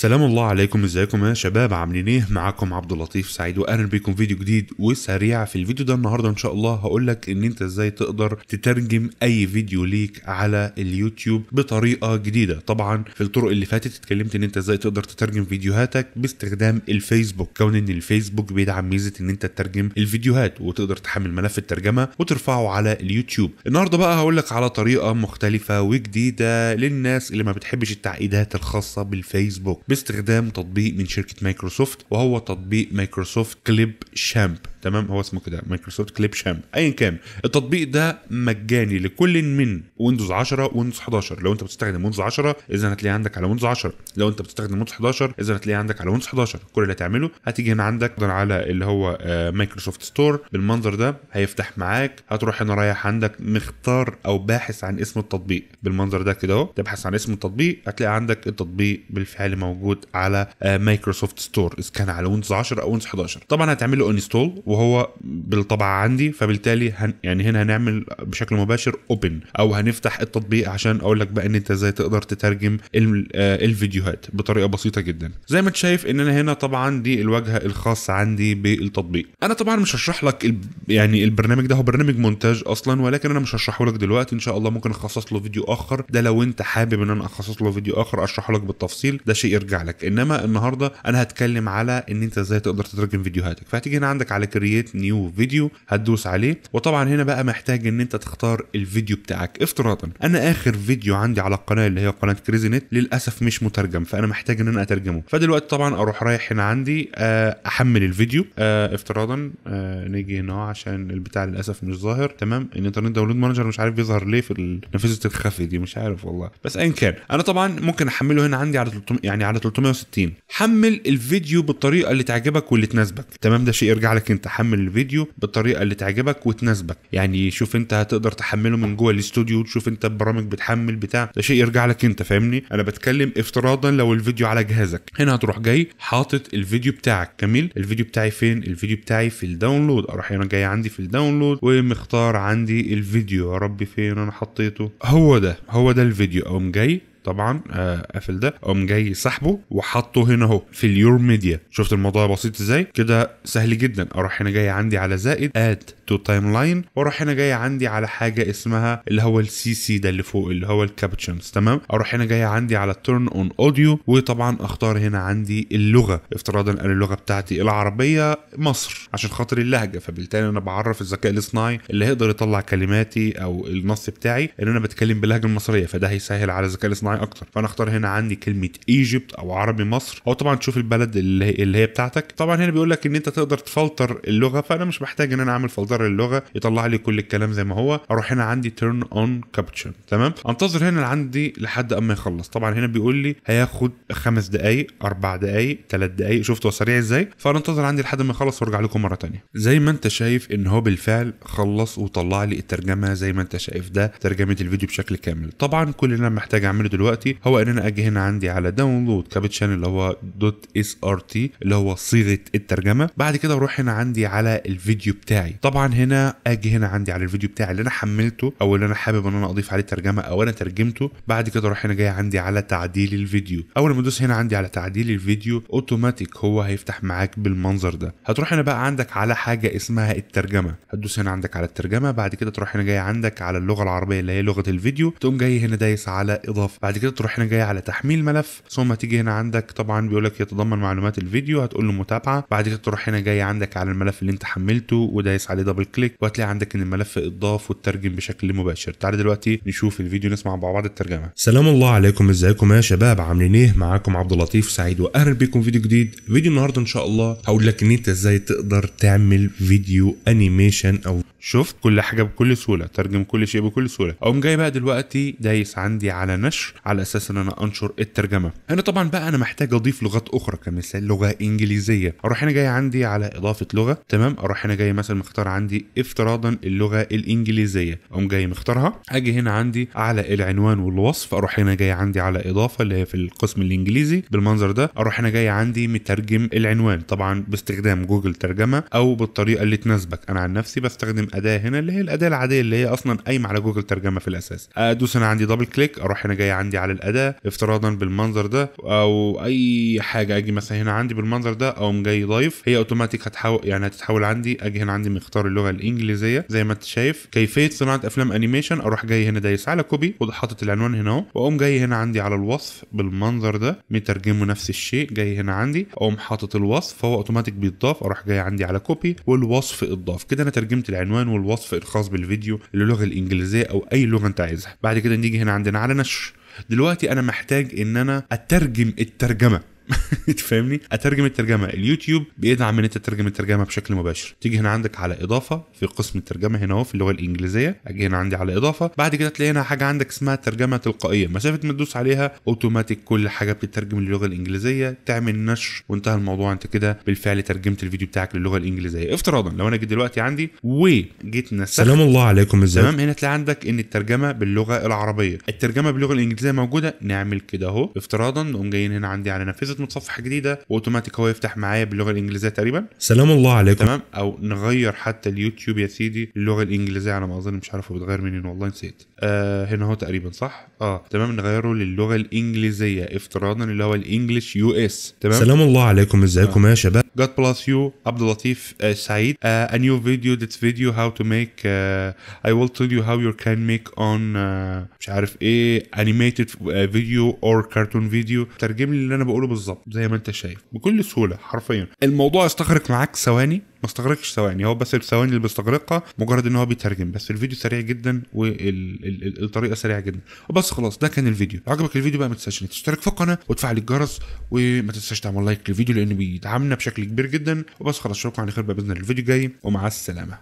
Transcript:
سلام الله عليكم ازيكم يا شباب عاملين ايه معاكم عبد اللطيف سعيد واهلا بيكم فيديو جديد وسريع في الفيديو ده النهارده ان شاء الله هقول لك ان انت ازاي تقدر تترجم اي فيديو ليك على اليوتيوب بطريقه جديده طبعا في الطرق اللي فاتت اتكلمت ان انت ازاي تقدر تترجم فيديوهاتك باستخدام الفيسبوك كون ان الفيسبوك بيدعم ميزه ان انت تترجم الفيديوهات وتقدر تحمل ملف الترجمه وترفعه على اليوتيوب النهارده بقى هقول لك على طريقه مختلفه وجديده للناس اللي ما بتحبش التعقيدات الخاصه بالفيسبوك باستخدام تطبيق من شركة مايكروسوفت وهو تطبيق مايكروسوفت كليب شامب تمام هو اسمه كده مايكروسوفت كليب شام ايا كان التطبيق ده مجاني لكل من ويندوز 10 ويندوز 11 لو انت بتستخدم ويندوز 10 اذا هتلاقيه عندك على ويندوز 10 لو انت بتستخدم ويندوز 11 اذا هتلاقيه عندك على ويندوز 11 كل اللي هتعمله هتيجي هنا عندك على اللي هو مايكروسوفت آه، ستور بالمنظر ده هيفتح معاك هتروح هنا رايح عندك مختار او باحث عن اسم التطبيق بالمنظر ده كده اهو تبحث عن اسم التطبيق هتلاقي عندك التطبيق بالفعل موجود على مايكروسوفت آه، ستور اذا كان على ويندوز 10 او ويندوز 11 طبعا هتعمل له انستول وهو بالطبع عندي فبالتالي هن يعني هنا هنعمل بشكل مباشر اوبن او هنفتح التطبيق عشان اقول لك بقى ان انت ازاي تقدر تترجم آه، الفيديوهات بطريقه بسيطه جدا زي ما انت شايف ان انا هنا طبعا دي الواجهه الخاصه عندي بالتطبيق انا طبعا مش هشرح لك ال... يعني البرنامج ده هو برنامج مونتاج اصلا ولكن انا مش هشرحه لك دلوقتي ان شاء الله ممكن اخصص له فيديو اخر ده لو انت حابب ان انا اخصص له فيديو اخر اشرحه لك بالتفصيل ده شيء يرجع لك انما النهارده انا هتكلم على ان انت ازاي تقدر تترجم فيديوهاتك فهتيجي هنا عندك على كرييت نيو فيديو هتدوس عليه وطبعا هنا بقى محتاج ان انت تختار الفيديو بتاعك افتراضا انا اخر فيديو عندي على القناه اللي هي قناه كريزي نت للاسف مش مترجم فانا محتاج ان انا اترجمه فدلوقتي طبعا اروح رايح هنا عندي آه، احمل الفيديو آه، افتراضا آه، نيجي هنا عشان البتاع للاسف مش ظاهر تمام الانترنت داونلود مانجر مش عارف بيظهر ليه في نافذه الخفي دي مش عارف والله بس ايا كان انا طبعا ممكن احمله هنا عندي على 300 يعني على 360 حمل الفيديو بالطريقه اللي تعجبك واللي تناسبك تمام ده شيء يرجع لك انت تحمل الفيديو بالطريقه اللي تعجبك وتناسبك يعني شوف انت هتقدر تحمله من جوه الاستوديو تشوف انت البرامج بتحمل بتاع ده شيء يرجع لك انت فاهمني انا بتكلم افتراضا لو الفيديو على جهازك هنا هتروح جاي حاطط الفيديو بتاعك جميل الفيديو بتاعي فين الفيديو بتاعي في الداونلود اروح هنا جاي عندي في الداونلود ومختار عندي الفيديو يا ربي فين انا حطيته هو ده هو ده الفيديو اقوم جاي طبعا آه، قافل ده قام جاي سحبه وحطه هنا اهو في اليور ميديا شفت الموضوع بسيط ازاي كده سهل جدا اروح هنا جاي عندي على زائد اد تو تايم لاين واروح هنا جاي عندي على حاجه اسمها اللي هو السي سي ده اللي فوق اللي هو الكابتشنز تمام اروح هنا جاي عندي على الترن اون اوديو وطبعا اختار هنا عندي اللغه افتراضا انا اللغه بتاعتي العربيه مصر عشان خاطر اللهجه فبالتالي انا بعرف الذكاء الاصطناعي اللي هيقدر يطلع كلماتي او النص بتاعي ان انا بتكلم باللهجه المصريه فده هيسهل على الذكاء الاصطناعي معايا اكتر فانا اختار هنا عندي كلمه ايجيبت او عربي مصر او طبعا تشوف البلد اللي هي, اللي هي بتاعتك طبعا هنا بيقول لك ان انت تقدر تفلتر اللغه فانا مش محتاج ان انا اعمل فلتر للغه يطلع لي كل الكلام زي ما هو اروح هنا عندي تيرن اون كابتشن تمام انتظر هنا عندي لحد اما يخلص طبعا هنا بيقول لي هياخد خمس دقائق اربع دقائق ثلاث دقائق شفتوا سريع ازاي فانا انتظر عندي لحد ما يخلص وارجع لكم مره ثانيه زي ما انت شايف ان هو بالفعل خلص وطلع لي الترجمه زي ما انت شايف ده ترجمه الفيديو بشكل كامل طبعا كل اللي انا محتاج اعمله دلوقتي هو ان انا اجي هنا عندي على داونلود كابتشان اللي هو دوت اس ار تي اللي هو صيغه الترجمه بعد كده اروح هنا عندي على الفيديو بتاعي طبعا هنا اجي هنا عندي على الفيديو بتاعي اللي انا حملته او اللي انا حابب ان انا اضيف عليه ترجمه او انا ترجمته بعد كده اروح هنا جاي عندي على تعديل الفيديو اول ما ادوس هنا عندي على تعديل الفيديو اوتوماتيك هو هيفتح معاك بالمنظر ده هتروح هنا بقى عندك على حاجه اسمها الترجمه هتدوس هنا عندك على الترجمه بعد كده تروح هنا جاي عندك على اللغه العربيه اللي هي لغه الفيديو تقوم جاي هنا دايس على اضافه بعد كده تروح هنا جاي على تحميل ملف ثم تيجي هنا عندك طبعا بيقول لك يتضمن معلومات الفيديو هتقول له متابعه بعد كده تروح هنا جاي عندك على الملف اللي انت حملته ودايس عليه دبل كليك وهتلاقي عندك ان الملف اتضاف واترجم بشكل مباشر تعالى دلوقتي نشوف الفيديو نسمع مع بعض الترجمه سلام الله عليكم ازيكم يا شباب عاملين ايه معاكم عبد اللطيف سعيد واهلا بكم فيديو جديد فيديو النهارده ان شاء الله هقول لك ان انت ازاي تقدر تعمل فيديو انيميشن او شفت كل حاجه بكل سهوله ترجم كل شيء بكل سهوله اقوم جاي بقى دلوقتي دايس عندي على نشر على اساس ان انا انشر الترجمه هنا طبعا بقى انا محتاج اضيف لغات اخرى كمثال لغه انجليزيه اروح هنا جاي عندي على اضافه لغه تمام اروح هنا جاي مثلا مختار عندي افتراضا اللغه الانجليزيه اقوم جاي مختارها اجي هنا عندي على العنوان والوصف اروح هنا جاي عندي على اضافه اللي هي في القسم الانجليزي بالمنظر ده اروح هنا جاي عندي مترجم العنوان طبعا باستخدام جوجل ترجمه او بالطريقه اللي تناسبك انا عن نفسي بستخدم اداه هنا اللي هي الاداه العاديه اللي هي اصلا قايمه على جوجل ترجمه في الاساس ادوس هنا عندي دبل كليك اروح هنا جاي عندي عندي على الاداه افتراضا بالمنظر ده او اي حاجه اجي مثلا هنا عندي بالمنظر ده او جاي ضايف هي اوتوماتيك هتحول يعني هتتحول عندي اجي هنا عندي مختار اللغه الانجليزيه زي ما انت شايف كيفيه صناعه افلام انيميشن اروح جاي هنا دايس على كوبي وحاطط العنوان هنا اهو واقوم جاي هنا عندي على الوصف بالمنظر ده مترجمه نفس الشيء جاي هنا عندي اقوم حاطط الوصف فهو اوتوماتيك بيتضاف اروح جاي عندي على كوبي والوصف اتضاف كده انا ترجمت العنوان والوصف الخاص بالفيديو للغه الانجليزيه او اي لغه انت عايزها بعد كده نيجي هنا عندنا على نشر دلوقتي انا محتاج ان انا اترجم الترجمه تفهمني اترجم الترجمه اليوتيوب بيدعم ان انت تترجم الترجمه بشكل مباشر تيجي هنا عندك على اضافه في قسم الترجمه هنا اهو في اللغه الانجليزيه اجي هنا عندي على اضافه بعد كده تلاقي هنا حاجه عندك اسمها ترجمه تلقائيه مسافه ما تدوس عليها اوتوماتيك كل حاجه بتترجم للغه الانجليزيه تعمل نشر وانتهى الموضوع انت كده بالفعل ترجمت الفيديو بتاعك للغه الانجليزيه افتراضا لو انا جيت دلوقتي عندي وجيت نسخت سلام الله عليكم ازاي تمام هنا تلاقي عندك ان الترجمه باللغه العربيه الترجمه باللغه الانجليزيه موجوده نعمل كده اهو افتراضا نقوم جايين هنا عندي على نافذه متصفحه جديده واوتوماتيك هو يفتح معايا باللغه الانجليزيه تقريبا سلام الله عليكم تمام او نغير حتى اليوتيوب يا سيدي اللغه الانجليزيه على ما اظن مش عارف هو بيتغير منين والله نسيت آه هنا هو تقريبا صح اه تمام نغيره للغه الانجليزيه افتراضا اللي هو الانجليش يو اس تمام سلام الله عليكم ازيكم آه. يا شباب God bless you عبد اللطيف uh, سعيد uh, a new video this video how to make uh, I will tell you how you can make on uh, مش عارف ايه animated video or cartoon video ترجم لي اللي انا بقوله بالظبط زي ما انت شايف بكل سهوله حرفيا الموضوع استغرق معاك ثواني ما استغرقش ثواني هو بس الثواني اللي بيستغرقها مجرد ان هو بيترجم بس الفيديو سريع جدا والطريقه سريعه جدا وبس خلاص ده كان الفيديو عجبك الفيديو بقى ما تنساش انك تشترك في القناه وتفعل الجرس وما تنساش تعمل لايك للفيديو لانه بيدعمنا بشكل كبير جدا وبس خلاص اشوفكم على خير بقى باذن الله الفيديو الجاي ومع السلامه